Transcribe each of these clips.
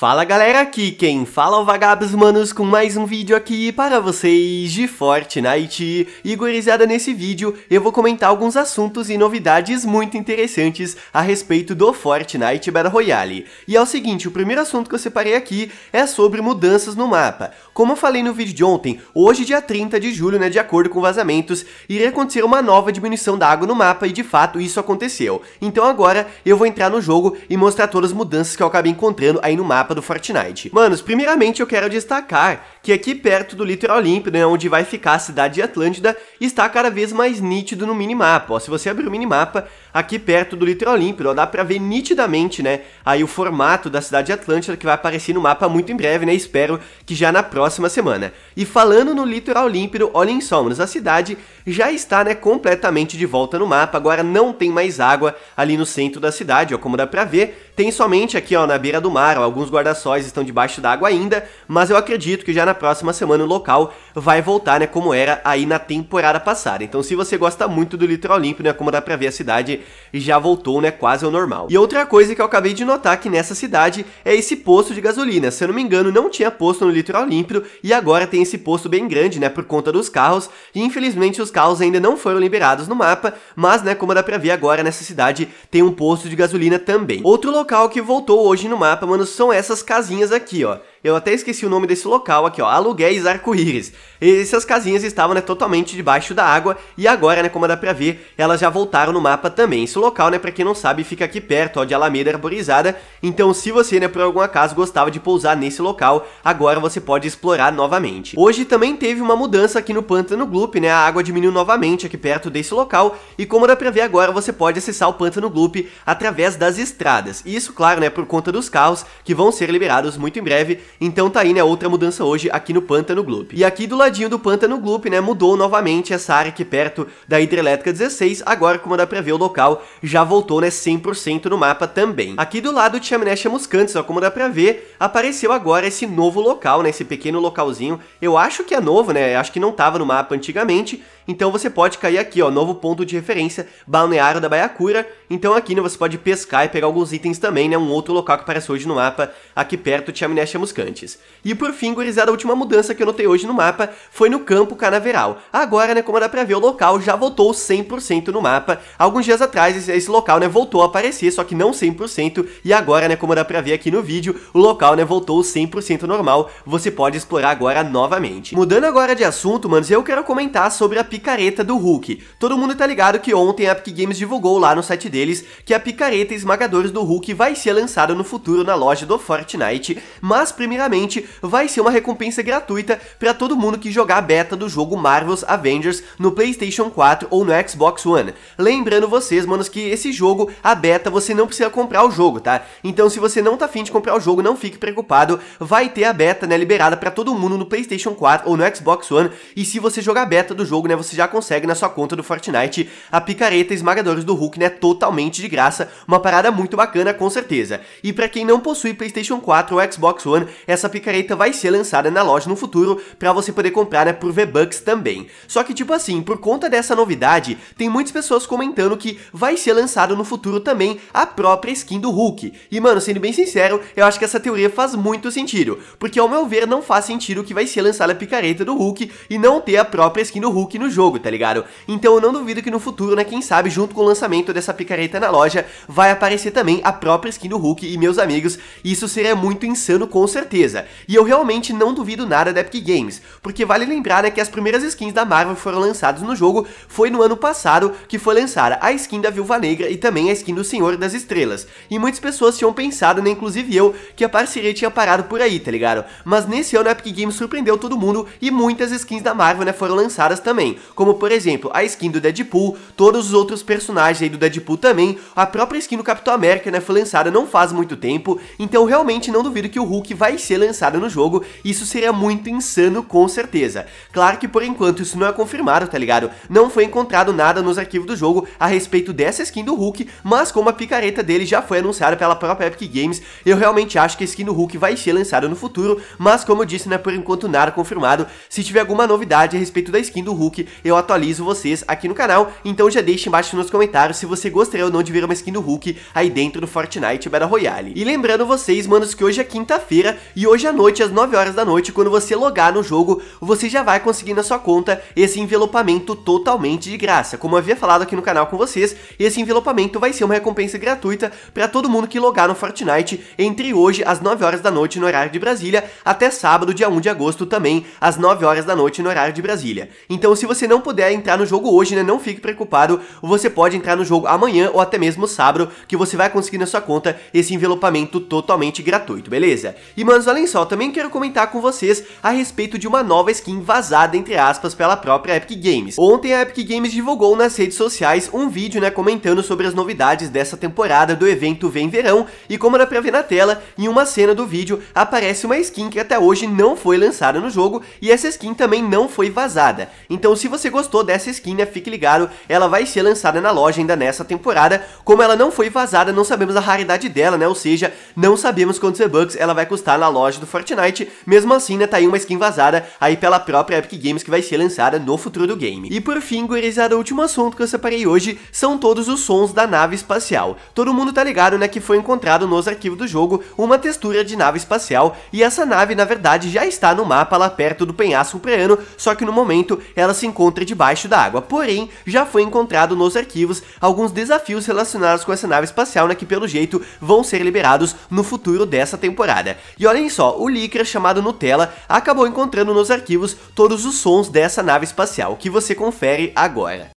Fala galera, aqui quem fala é o Vagabos Manos com mais um vídeo aqui para vocês de Fortnite. E gurizada, nesse vídeo eu vou comentar alguns assuntos e novidades muito interessantes a respeito do Fortnite Battle Royale. E é o seguinte, o primeiro assunto que eu separei aqui é sobre mudanças no mapa. Como eu falei no vídeo de ontem, hoje dia 30 de julho, né, de acordo com vazamentos, iria acontecer uma nova diminuição da água no mapa e de fato isso aconteceu. Então agora eu vou entrar no jogo e mostrar todas as mudanças que eu acabei encontrando aí no mapa do Fortnite. Manos, primeiramente eu quero destacar que aqui perto do litoral Olímpico né, onde vai ficar a cidade de Atlântida, está cada vez mais nítido no minimapa. Ó, se você abrir o minimapa, aqui perto do litoral Olímpico ó, dá para ver nitidamente né, aí o formato da cidade de Atlântida, que vai aparecer no mapa muito em breve, né, espero que já na próxima semana. E falando no litoral Olímpico, olhem só, manos, a cidade já está né, completamente de volta no mapa, agora não tem mais água ali no centro da cidade, ó, como dá para ver, tem somente aqui ó, na beira do mar, ó, alguns guarda-sóis estão debaixo d'água ainda, mas eu acredito que já na próxima semana o local vai voltar, né, como era aí na temporada passada. Então se você gosta muito do litoral limpo, né, como dá pra ver a cidade já voltou, né, quase ao normal. E outra coisa que eu acabei de notar que nessa cidade é esse posto de gasolina. Se eu não me engano, não tinha posto no litoral límpido e agora tem esse posto bem grande, né, por conta dos carros. E infelizmente os carros ainda não foram liberados no mapa, mas, né, como dá pra ver agora nessa cidade tem um posto de gasolina também. Outro local local que voltou hoje no mapa, mano, são essas casinhas aqui, ó. Eu até esqueci o nome desse local aqui, ó, Aluguéis Arco-Íris. Essas casinhas estavam, né, totalmente debaixo da água e agora, né, como dá pra ver, elas já voltaram no mapa também. Esse local, né, pra quem não sabe, fica aqui perto, ó, de Alameda Arborizada. Então, se você, né, por algum acaso gostava de pousar nesse local, agora você pode explorar novamente. Hoje também teve uma mudança aqui no Pântano Gloop, né, a água diminuiu novamente aqui perto desse local e como dá pra ver agora, você pode acessar o Pântano Gloop através das estradas. Isso, claro, né, por conta dos carros que vão ser liberados muito em breve então tá aí, né, outra mudança hoje aqui no Pântano Gloop. E aqui do ladinho do Pântano Gloop, né, mudou novamente essa área aqui perto da Hidrelétrica 16, agora como dá pra ver o local já voltou, né, 100% no mapa também. Aqui do lado de Chaminé Chamuscantes, ó, como dá pra ver, apareceu agora esse novo local, né, esse pequeno localzinho. Eu acho que é novo, né, acho que não tava no mapa antigamente, então você pode cair aqui, ó, novo ponto de referência, Balneário da Baiacura. Então aqui né, você pode pescar e pegar alguns itens também, né? Um outro local que aparece hoje no mapa, aqui perto de Chaminé Chamuscantes. E por fim, gurizada, a última mudança que eu notei hoje no mapa foi no Campo Canaveral. Agora, né, como dá pra ver, o local já voltou 100% no mapa. Alguns dias atrás, esse local, né, voltou a aparecer, só que não 100%. E agora, né, como dá pra ver aqui no vídeo, o local, né, voltou 100% normal. Você pode explorar agora novamente. Mudando agora de assunto, manos, eu quero comentar sobre a picareta do Hulk. Todo mundo tá ligado que ontem a Epic Games divulgou lá no site deles que a picareta esmagadores do Hulk vai ser lançada no futuro na loja do Fortnite, mas primeiramente vai ser uma recompensa gratuita para todo mundo que jogar a beta do jogo Marvel's Avengers no PlayStation 4 ou no Xbox One. Lembrando vocês, manos, que esse jogo, a beta, você não precisa comprar o jogo, tá? Então se você não tá afim de comprar o jogo, não fique preocupado, vai ter a beta, né, liberada para todo mundo no PlayStation 4 ou no Xbox One, e se você jogar a beta do jogo, né, você já consegue na sua conta do Fortnite a picareta Esmagadores do Hulk, né, totalmente de graça, uma parada muito bacana com certeza. E para quem não possui PlayStation 4 ou Xbox One, essa picareta vai ser lançada na loja no futuro para você poder comprar, né, por V-Bucks também. Só que tipo assim, por conta dessa novidade, tem muitas pessoas comentando que vai ser lançado no futuro também a própria skin do Hulk. E mano, sendo bem sincero, eu acho que essa teoria faz muito sentido, porque ao meu ver não faz sentido que vai ser lançada a picareta do Hulk e não ter a própria skin do Hulk no jogo, tá ligado? Então eu não duvido que no futuro, né, quem sabe, junto com o lançamento dessa picareta na loja, vai aparecer também a própria skin do Hulk e meus amigos, isso seria muito insano com certeza. E eu realmente não duvido nada da Epic Games, porque vale lembrar, né, que as primeiras skins da Marvel foram lançadas no jogo, foi no ano passado que foi lançada a skin da Viúva Negra e também a skin do Senhor das Estrelas. E muitas pessoas tinham pensado, né, inclusive eu, que a parceria tinha parado por aí, tá ligado? Mas nesse ano a Epic Games surpreendeu todo mundo e muitas skins da Marvel, né, foram lançadas também como por exemplo a skin do Deadpool, todos os outros personagens aí do Deadpool também, a própria skin do Capitão América né, foi lançada não faz muito tempo, então realmente não duvido que o Hulk vai ser lançado no jogo, isso seria muito insano com certeza. Claro que por enquanto isso não é confirmado, tá ligado? Não foi encontrado nada nos arquivos do jogo a respeito dessa skin do Hulk, mas como a picareta dele já foi anunciada pela própria Epic Games, eu realmente acho que a skin do Hulk vai ser lançada no futuro, mas como eu disse, né, por enquanto nada confirmado, se tiver alguma novidade a respeito da skin do Hulk, eu atualizo vocês aqui no canal, então já deixe embaixo nos comentários se você gostaria ou não de ver uma skin do Hulk aí dentro do Fortnite Battle Royale. E lembrando vocês, manos, que hoje é quinta-feira e hoje à noite, às 9 horas da noite, quando você logar no jogo, você já vai conseguir na sua conta esse envelopamento totalmente de graça. Como eu havia falado aqui no canal com vocês, esse envelopamento vai ser uma recompensa gratuita para todo mundo que logar no Fortnite entre hoje às 9 horas da noite no horário de Brasília até sábado, dia 1 de agosto também às 9 horas da noite no horário de Brasília. Então se você você não puder entrar no jogo hoje, né, não fique preocupado, você pode entrar no jogo amanhã ou até mesmo sábado, que você vai conseguir na sua conta esse envelopamento totalmente gratuito, beleza? E manos, além só, também quero comentar com vocês a respeito de uma nova skin vazada, entre aspas, pela própria Epic Games. Ontem a Epic Games divulgou nas redes sociais um vídeo, né, comentando sobre as novidades dessa temporada do evento Vem Verão, e como dá pra ver na tela, em uma cena do vídeo aparece uma skin que até hoje não foi lançada no jogo, e essa skin também não foi vazada. Então se você gostou dessa skin, né, fique ligado, ela vai ser lançada na loja ainda nessa temporada. Como ela não foi vazada, não sabemos a raridade dela, né, ou seja, não sabemos quantos e-bucks ela vai custar na loja do Fortnite. Mesmo assim, né, tá aí uma skin vazada aí pela própria Epic Games que vai ser lançada no futuro do game. E por fim, gurizada, o último assunto que eu separei hoje são todos os sons da nave espacial. Todo mundo tá ligado, né, que foi encontrado nos arquivos do jogo uma textura de nave espacial e essa nave, na verdade, já está no mapa lá perto do penhasco preano, só que no momento ela se encontra encontra debaixo da água, porém, já foi encontrado nos arquivos alguns desafios relacionados com essa nave espacial, né, que pelo jeito vão ser liberados no futuro dessa temporada. E olhem só, o Lycra, chamado Nutella, acabou encontrando nos arquivos todos os sons dessa nave espacial, que você confere agora.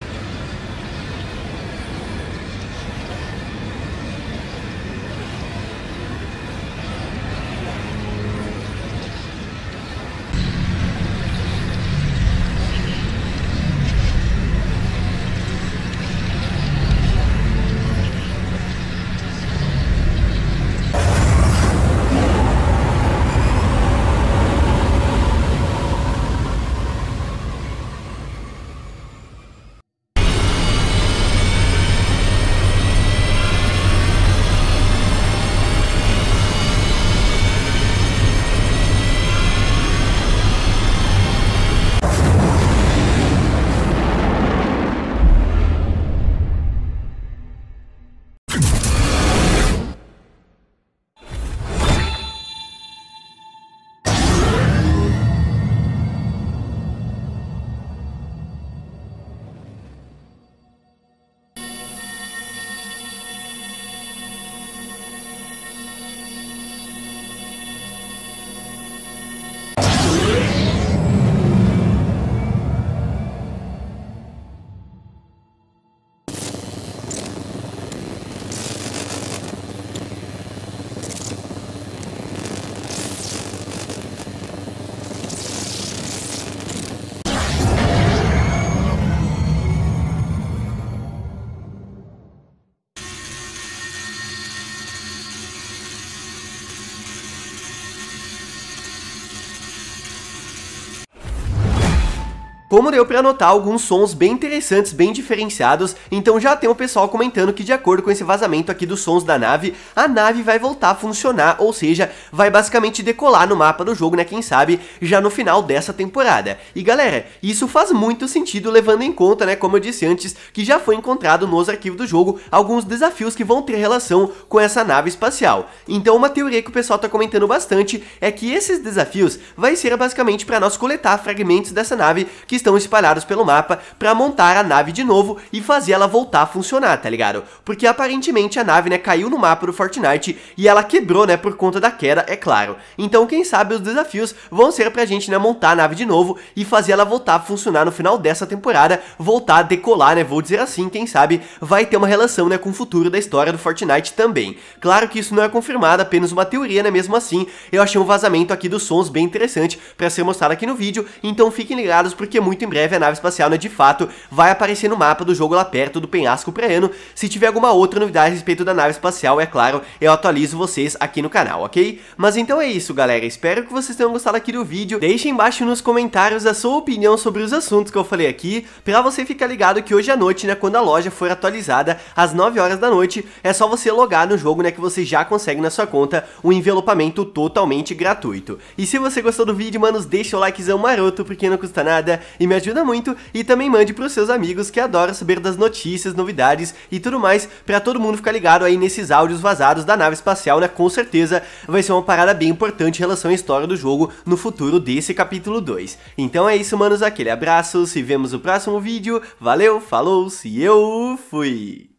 Como deu para notar alguns sons bem interessantes, bem diferenciados, então já tem o pessoal comentando que de acordo com esse vazamento aqui dos sons da nave, a nave vai voltar a funcionar, ou seja, vai basicamente decolar no mapa do jogo, né, quem sabe, já no final dessa temporada. E galera, isso faz muito sentido levando em conta, né, como eu disse antes, que já foi encontrado nos arquivos do jogo alguns desafios que vão ter relação com essa nave espacial. Então uma teoria que o pessoal tá comentando bastante é que esses desafios vai ser basicamente para nós coletar fragmentos dessa nave que estão espalhados pelo mapa para montar a nave de novo e fazer ela voltar a funcionar, tá ligado? Porque aparentemente a nave, né, caiu no mapa do Fortnite e ela quebrou, né, por conta da queda, é claro. Então, quem sabe os desafios vão ser pra gente, né, montar a nave de novo e fazer ela voltar a funcionar no final dessa temporada, voltar a decolar, né, vou dizer assim, quem sabe vai ter uma relação, né, com o futuro da história do Fortnite também. Claro que isso não é confirmado, apenas uma teoria, né, mesmo assim, eu achei um vazamento aqui dos sons bem interessante pra ser mostrado aqui no vídeo, então fiquem ligados porque é muito muito em breve a nave espacial né, de fato vai aparecer no mapa do jogo lá perto do penhasco ucraniano. Se tiver alguma outra novidade a respeito da nave espacial, é claro, eu atualizo vocês aqui no canal, ok? Mas então é isso, galera. Espero que vocês tenham gostado aqui do vídeo. Deixem embaixo nos comentários a sua opinião sobre os assuntos que eu falei aqui, pra você ficar ligado que hoje à noite, né, quando a loja for atualizada, às 9 horas da noite, é só você logar no jogo, né, que você já consegue na sua conta um envelopamento totalmente gratuito. E se você gostou do vídeo, manos, deixa o likezão maroto, porque não custa nada, e me ajuda muito. E também mande para os seus amigos que adoram saber das notícias, novidades e tudo mais, para todo mundo ficar ligado aí nesses áudios vazados da nave espacial, né? Com certeza vai ser uma parada bem importante em relação à história do jogo no futuro desse capítulo 2. Então é isso, manos, aquele abraço, se vemos no próximo vídeo, valeu, falou, se eu fui!